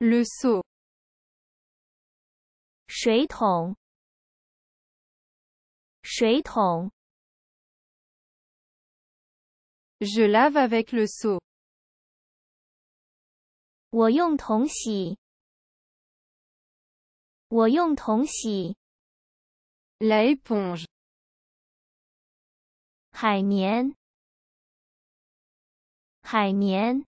Le seau. 水桶，水桶。Je lave avec le seau。我用桶洗。我用桶洗。La éponge。海绵，海绵。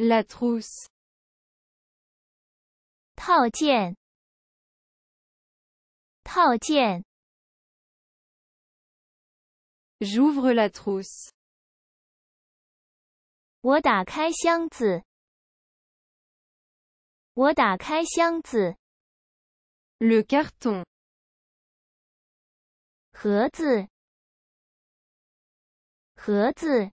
la trousse 套件套件。j'ouvre la trousse 我打开箱子。我打开箱子。le carton 盒子盒子。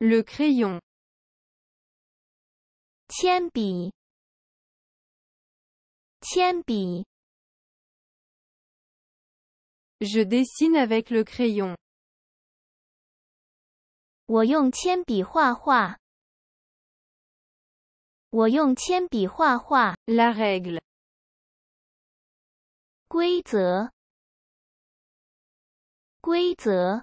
Le crayon. bi. Tienbi. bi. Je dessine avec le crayon. Woyong tienbi hua hua. Woyong tienbi hua hua. La règle. Guizhe. Guizhe.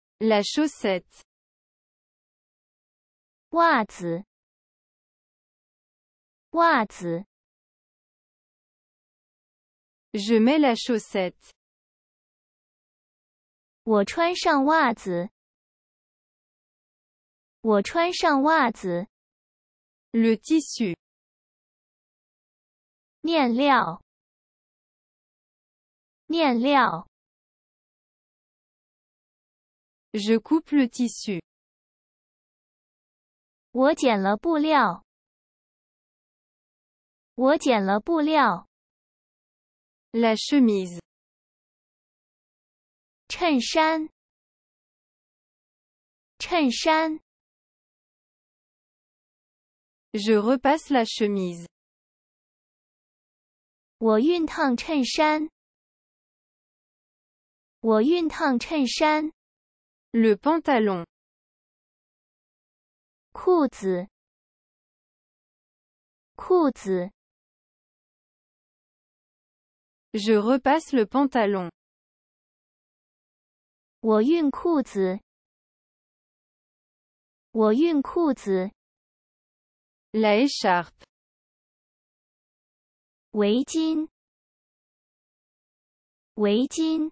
la chaussette，袜子，袜子。Je mets la chaussette。我穿上袜子。我穿上袜子。le tissu，面料，面料。Je coupe tissu. 我剪了布料。我剪了布料。La chemise。衬衫。衬衫。Je repasse la chemise。我熨烫衬衫。我熨烫衬衫。Le pantalon. Kouzi. Kouzi. Je repasse le pantalon. Woyun kouzi. La écharpe. Weijin. waiting.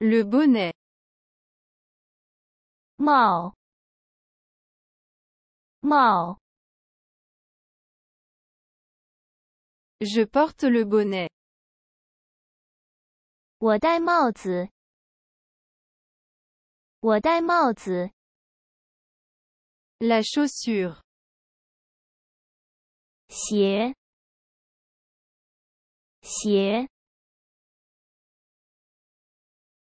Le bonnet. Mau. Mau. Je porte le bonnet. Ou dai mos. Ou dai mos. La chaussure. Sier. Sier.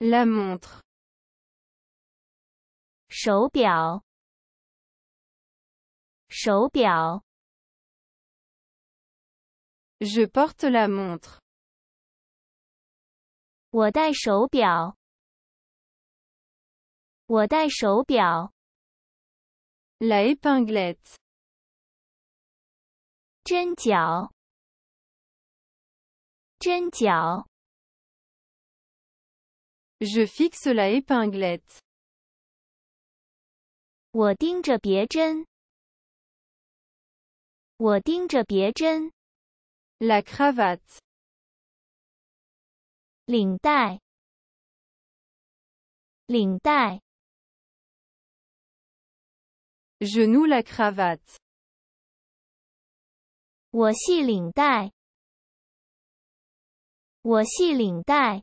La montre，手表，手表。Je porte la montre，我戴手表，我戴手表。l a e p b n g l e t t e s 针脚，针脚。je fixe la épinglette. wa ding jia la cravate. ling tai. ling tai. genoux la cravate. wa shi ling tai. wa ling tai.